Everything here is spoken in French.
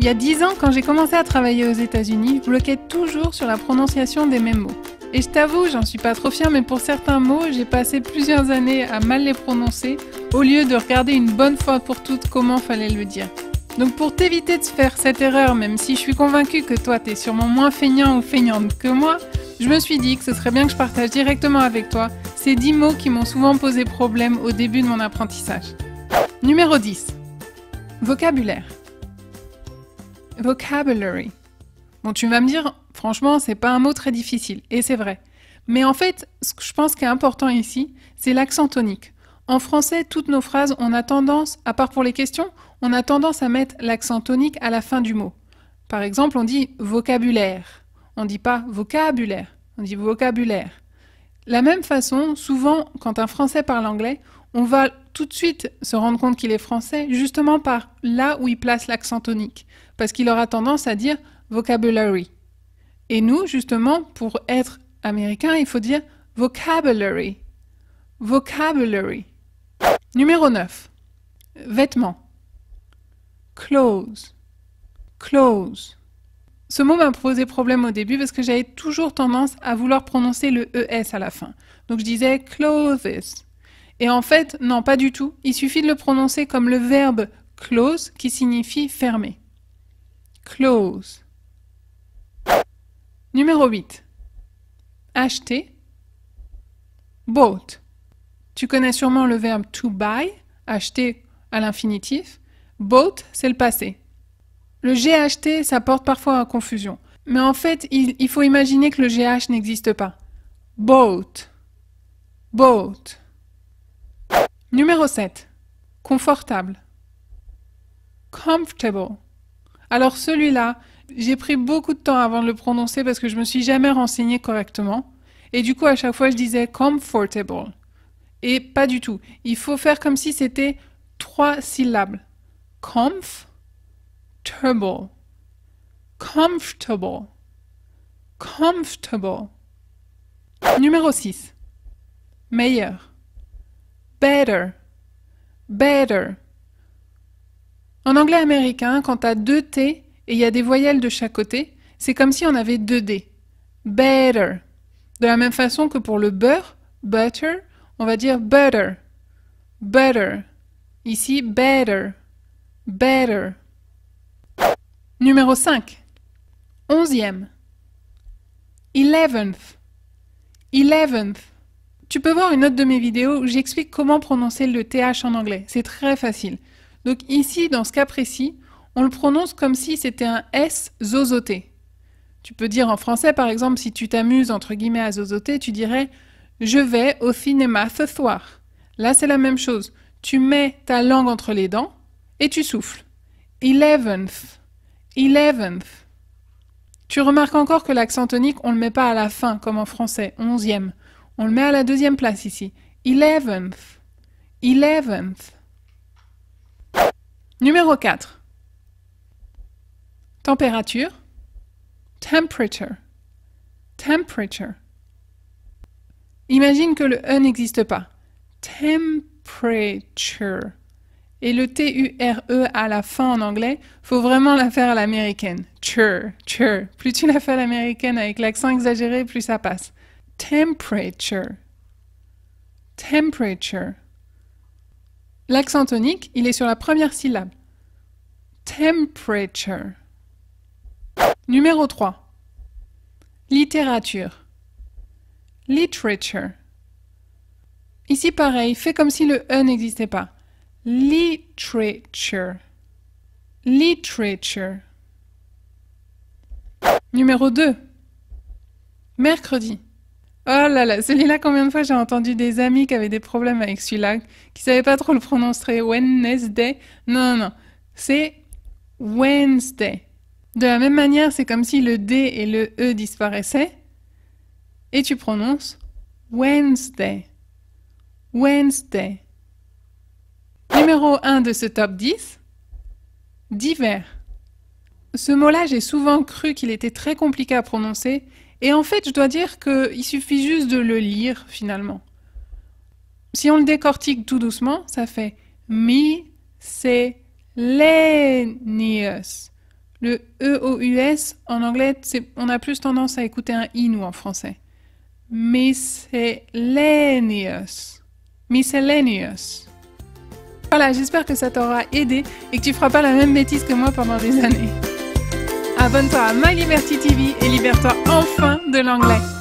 Il y a dix ans, quand j'ai commencé à travailler aux États-Unis, je bloquais toujours sur la prononciation des mêmes mots. Et je t'avoue, j'en suis pas trop fière, mais pour certains mots, j'ai passé plusieurs années à mal les prononcer au lieu de regarder une bonne fois pour toutes comment fallait le dire. Donc pour t'éviter de faire cette erreur, même si je suis convaincue que toi t'es sûrement moins feignant ou feignante que moi, je me suis dit que ce serait bien que je partage directement avec toi ces 10 mots qui m'ont souvent posé problème au début de mon apprentissage. Numéro 10. Vocabulaire. Vocabulary. Bon, tu vas me dire, franchement, c'est pas un mot très difficile, et c'est vrai. Mais en fait, ce que je pense qui est important ici, c'est l'accent tonique. En français, toutes nos phrases, on a tendance, à part pour les questions, on a tendance à mettre l'accent tonique à la fin du mot. Par exemple, on dit vocabulaire. On ne dit pas vocabulaire, on dit vocabulaire. La même façon, souvent, quand un Français parle anglais, on va tout de suite se rendre compte qu'il est français, justement par là où il place l'accent tonique parce qu'il aura tendance à dire vocabulary. Et nous, justement, pour être américain, il faut dire vocabulary. Vocabulary. Numéro 9. Vêtements. Clothes. Clothes. Ce mot m'a posé problème au début parce que j'avais toujours tendance à vouloir prononcer le ES à la fin. Donc je disais clothes. Et en fait, non, pas du tout. Il suffit de le prononcer comme le verbe close qui signifie fermer close. Numéro 8. Acheter. Bought. Tu connais sûrement le verbe to buy, acheter à l'infinitif. Boat, c'est le passé. Le GHT, ça porte parfois à confusion. Mais en fait, il, faut imaginer que le GH n'existe pas. Boat Boat Numéro 7. Confortable. Comfortable. Alors celui-là, j'ai pris beaucoup de temps avant de le prononcer parce que je me suis jamais renseigné correctement. Et du coup, à chaque fois, je disais comfortable. Et pas du tout. Il faut faire comme si c'était trois syllabes. Comf, turbo. comfortable, comfortable. Numéro 6. Meilleur. Better, better. En anglais américain, quand tu as deux T et il y a des voyelles de chaque côté, c'est comme si on avait deux D. Better. De la même façon que pour le beurre, butter, on va dire butter. Butter. Ici, better. Better. Numéro 5. Onzième. Eleventh. Eleventh. Tu peux voir une autre de mes vidéos où j'explique comment prononcer le TH en anglais. C'est très facile. Donc ici, dans ce cas précis, on le prononce comme si c'était un S zozoté. Tu peux dire en français, par exemple, si tu t'amuses entre guillemets à zozoter, tu dirais Je vais au cinéma ce soir. Là, c'est la même chose. Tu mets ta langue entre les dents et tu souffles. Eleventh. Eleventh. Tu remarques encore que l'accent tonique, on ne le met pas à la fin, comme en français, onzième. On le met à la deuxième place ici. Eleventh. Eleventh. Numéro 4. Température. Temperature. Temperature. Imagine que le E n'existe pas. Temperature. Et le T-U-R-E à la fin en anglais, faut vraiment la faire à l'américaine. Chur, chur. Plus tu la fais à l'américaine avec l'accent exagéré, plus ça passe. Temperature. Temperature. L'accent tonique, il est sur la première syllabe. Temperature. Numéro 3. Littérature. Literature. Ici, pareil, fais comme si le E n'existait pas. Literature. Literature. Numéro 2. Mercredi. Oh là là, celui-là, combien de fois j'ai entendu des amis qui avaient des problèmes avec celui-là, qui savaient pas trop le prononcer. Wednesday. Non, non, non. C'est Wednesday. De la même manière, c'est comme si le D et le E disparaissaient. Et tu prononces Wednesday. Wednesday. Numéro 1 de ce top 10. Divers. Ce mot-là, j'ai souvent cru qu'il était très compliqué à prononcer et en fait, je dois dire qu'il suffit juste de le lire finalement. Si on le décortique tout doucement, ça fait mi Le E-O-U-S, en anglais, on a plus tendance à écouter un I, nous, en français. Miscellaneous. Miscellaneous. Voilà, j'espère que ça t'aura aidé et que tu feras pas la même bêtise que moi pendant des années. Abonne-toi à My Liberty TV et libère-toi enfin de l'anglais.